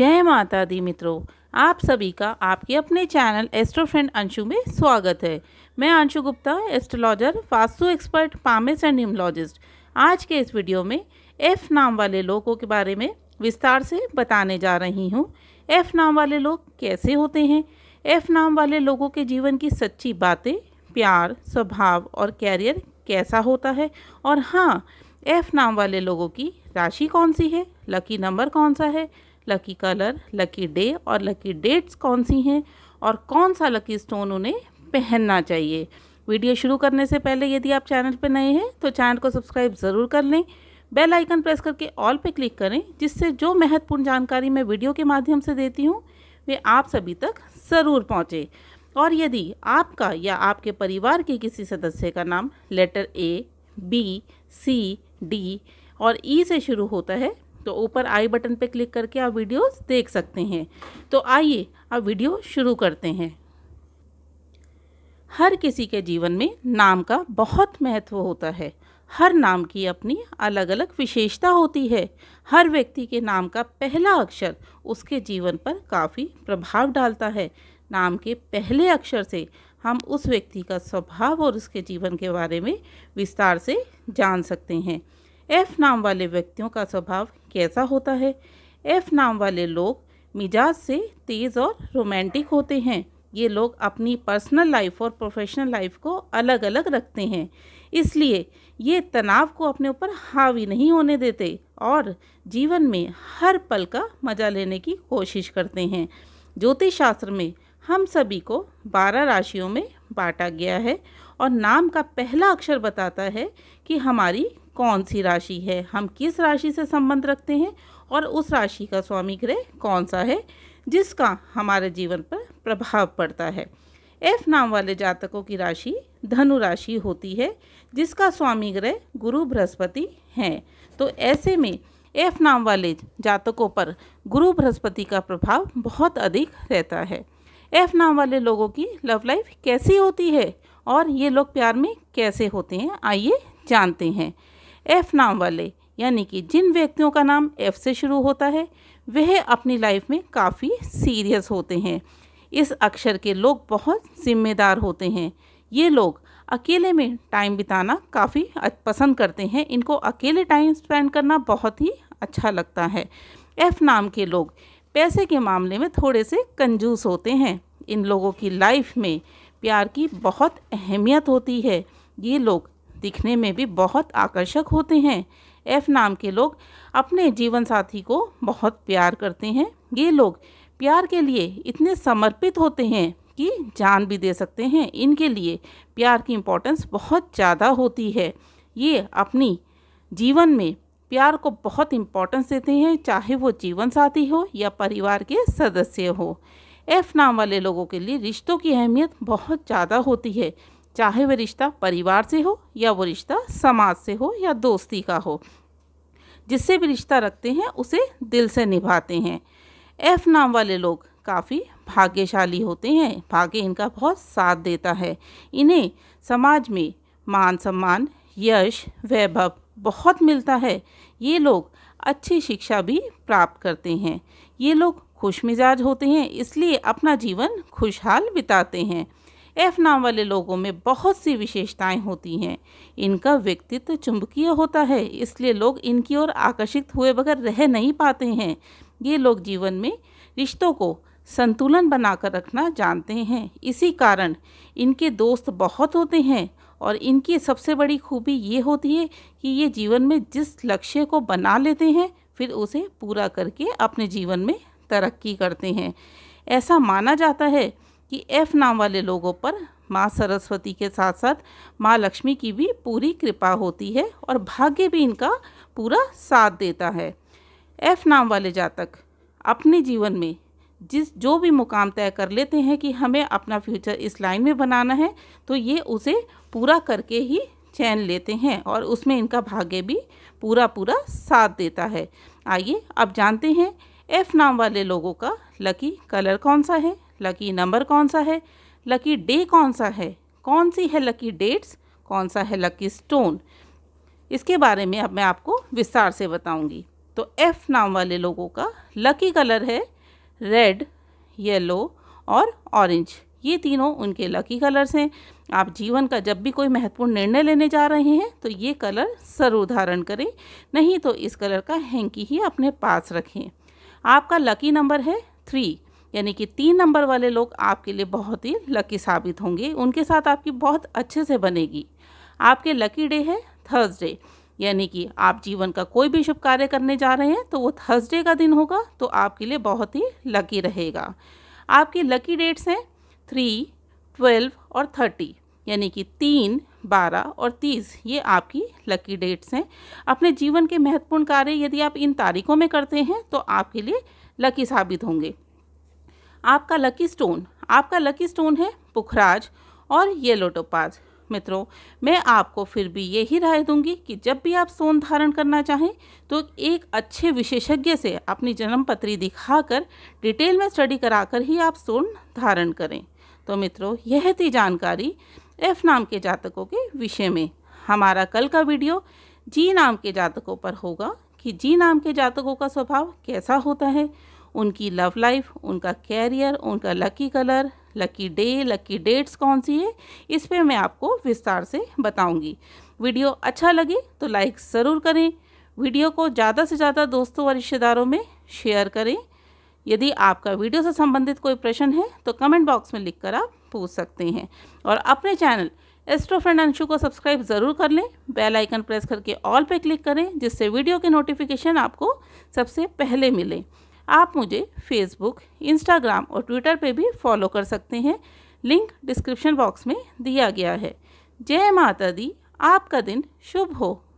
जय माता दी मित्रों आप सभी का आपके अपने चैनल एस्ट्रो फ्रेंड अंशु में स्वागत है मैं Anshu Gupta astrologer vastu expert palmist and numerologist आज के इस वीडियो में एफ नाम वाले लोगों के बारे में विस्तार से बताने जा रही हूँ एफ नाम वाले लोग कैसे होते हैं एफ नाम वाले लोगों के जीवन की सच्ची बातें प्यार स्वभाव और कैरियर कैसा होता है और हाँ एफ नाम वाले लोगों की राशि कौन सी है लकी नंबर कौन सा है लकी कलर लकी डे और लकी डेट्स कौन सी हैं और कौन सा लकी स्टोन उन्हें पहनना चाहिए वीडियो शुरू करने से पहले यदि आप चैनल पर नए हैं तो चैनल को सब्सक्राइब ज़रूर कर लें बेल आइकन प्रेस करके ऑल पे क्लिक करें जिससे जो महत्वपूर्ण जानकारी मैं वीडियो के माध्यम से देती हूँ वे आप सभी तक ज़रूर पहुँचे और यदि आपका या आपके परिवार के किसी सदस्य का नाम letter A B C D और ई e से शुरू होता है तो ऊपर आई बटन पे क्लिक करके आप वीडियोस देख सकते हैं तो आइए आप वीडियो शुरू करते हैं हर किसी के जीवन में नाम का बहुत महत्व होता है हर नाम की अपनी अलग अलग विशेषता होती है हर व्यक्ति के नाम का पहला अक्षर उसके जीवन पर काफ़ी प्रभाव डालता है नाम के पहले अक्षर से हम उस व्यक्ति का स्वभाव और उसके जीवन के बारे में विस्तार से जान सकते हैं एफ नाम वाले व्यक्तियों का स्वभाव कैसा होता है एफ नाम वाले लोग मिजाज से तेज़ और रोमांटिक होते हैं ये लोग अपनी पर्सनल लाइफ और प्रोफेशनल लाइफ को अलग अलग रखते हैं इसलिए ये तनाव को अपने ऊपर हावी नहीं होने देते और जीवन में हर पल का मज़ा लेने की कोशिश करते हैं ज्योतिष शास्त्र में हम सभी को बारह राशियों में बांटा गया है और नाम का पहला अक्षर बताता है कि हमारी कौन सी राशि है हम किस राशि से संबंध रखते हैं और उस राशि का स्वामी ग्रह कौन सा है जिसका हमारे जीवन पर प्रभाव पड़ता है एफ नाम वाले जातकों की राशि धनु राशि होती है जिसका स्वामी ग्रह गुरु बृहस्पति हैं तो ऐसे में एफ नाम वाले जातकों पर गुरु बृहस्पति का प्रभाव बहुत अधिक रहता है एफ नाम वाले लोगों की लव लाइफ कैसी होती है और ये लोग प्यार में कैसे होते हैं आइए जानते हैं एफ नाम वाले यानी कि जिन व्यक्तियों का नाम एफ से शुरू होता है वह अपनी लाइफ में काफ़ी सीरियस होते हैं इस अक्षर के लोग बहुत जिम्मेदार होते हैं ये लोग अकेले में टाइम बिताना काफ़ी पसंद करते हैं इनको अकेले टाइम स्पेंड करना बहुत ही अच्छा लगता है एफ नाम के लोग पैसे के मामले में थोड़े से कंजूस होते हैं इन लोगों की लाइफ में प्यार की बहुत अहमियत होती है ये लोग दिखने में भी बहुत आकर्षक होते हैं एफ नाम के लोग अपने जीवन साथी को बहुत प्यार करते हैं ये लोग प्यार के लिए इतने समर्पित होते हैं कि जान भी दे सकते हैं इनके लिए प्यार की इम्पोर्टेंस बहुत ज़्यादा होती है ये अपनी जीवन में प्यार को बहुत इम्पोर्टेंस देते हैं चाहे वो जीवन साथी हो या परिवार के सदस्य हो एफ नाम वाले लोगों के लिए रिश्तों की अहमियत बहुत ज़्यादा होती है चाहे वह रिश्ता परिवार से हो या वो रिश्ता समाज से हो या दोस्ती का हो जिससे भी रिश्ता रखते हैं उसे दिल से निभाते हैं एफ नाम वाले लोग काफ़ी भाग्यशाली होते हैं भाग्य इनका बहुत साथ देता है इन्हें समाज में मान सम्मान यश वैभव बहुत मिलता है ये लोग अच्छी शिक्षा भी प्राप्त करते हैं ये लोग खुश मिजाज होते हैं इसलिए अपना जीवन खुशहाल बिताते हैं एफ नाम वाले लोगों में बहुत सी विशेषताएं होती हैं इनका व्यक्तित्व चुंबकीय होता है इसलिए लोग इनकी ओर आकर्षित हुए बगैर रह नहीं पाते हैं ये लोग जीवन में रिश्तों को संतुलन बनाकर रखना जानते हैं इसी कारण इनके दोस्त बहुत होते हैं और इनकी सबसे बड़ी खूबी ये होती है कि ये जीवन में जिस लक्ष्य को बना लेते हैं फिर उसे पूरा करके अपने जीवन में तरक्की करते हैं ऐसा माना जाता है कि एफ नाम वाले लोगों पर माँ सरस्वती के साथ साथ माँ लक्ष्मी की भी पूरी कृपा होती है और भाग्य भी इनका पूरा साथ देता है एफ नाम वाले जातक अपने जीवन में जिस जो भी मुकाम तय कर लेते हैं कि हमें अपना फ्यूचर इस लाइन में बनाना है तो ये उसे पूरा करके ही चैन लेते हैं और उसमें इनका भाग्य भी पूरा पूरा साथ देता है आइए अब जानते हैं एफ नाम वाले लोगों का लकी कलर कौन सा है लकी नंबर कौन सा है लकी डे कौन सा है कौन सी है लकी डेट्स कौन सा है लकी स्टोन इसके बारे में अब मैं आपको विस्तार से बताऊंगी तो एफ़ नाम वाले लोगों का लकी कलर है रेड येलो और ऑरेंज ये तीनों उनके लकी कलर्स हैं आप जीवन का जब भी कोई महत्वपूर्ण निर्णय लेने जा रहे हैं तो ये कलर ज़रूर धारण करें नहीं तो इस कलर का हैंकी ही अपने पास रखें आपका लकी नंबर है थ्री यानी कि तीन नंबर वाले लोग आपके लिए बहुत ही लकी साबित होंगे उनके साथ आपकी बहुत अच्छे से बनेगी आपके लकी डे है थर्सडे यानी कि आप जीवन का कोई भी शुभ कार्य करने जा रहे हैं तो वो थर्सडे का दिन होगा तो आपके लिए बहुत ही लकी रहेगा आपकी लकी डेट्स हैं थ्री ट्वेल्व और थर्टी यानी कि तीन बारह और तीस ये आपकी लकी डेट्स हैं अपने जीवन के महत्वपूर्ण कार्य यदि आप इन तारीखों में करते हैं तो आपके लिए लकी साबित होंगे आपका लकी स्टोन आपका लकी स्टोन है पुखराज और येलो टोपाज मित्रों मैं आपको फिर भी यही राय दूंगी कि जब भी आप सोन धारण करना चाहें तो एक अच्छे विशेषज्ञ से अपनी जन्मपत्री दिखाकर डिटेल में स्टडी कराकर ही आप सोन धारण करें तो मित्रों यह थी जानकारी एफ नाम के जातकों के विषय में हमारा कल का वीडियो जी नाम के जातकों पर होगा कि जी नाम के जातकों का स्वभाव कैसा होता है उनकी लव लाइफ उनका कैरियर उनका lucky colour lucky day lucky dates कौन सी है इस पर मैं आपको विस्तार से बताऊंगी वीडियो अच्छा लगे तो लाइक ज़रूर करें वीडियो को ज़्यादा से ज़्यादा दोस्तों और रिश्तेदारों में शेयर करें यदि आपका वीडियो से संबंधित कोई प्रश्न है तो कमेंट बॉक्स में लिख आप पूछ सकते हैं और अपने चैनल एस्ट्रो फ्रेंड अंशु को सब्सक्राइब ज़रूर कर लें बेल आइकन प्रेस करके ऑल पे क्लिक करें जिससे वीडियो के नोटिफिकेशन आपको सबसे पहले मिले आप मुझे फेसबुक इंस्टाग्राम और ट्विटर पे भी फॉलो कर सकते हैं लिंक डिस्क्रिप्शन बॉक्स में दिया गया है जय माता दी आपका दिन शुभ हो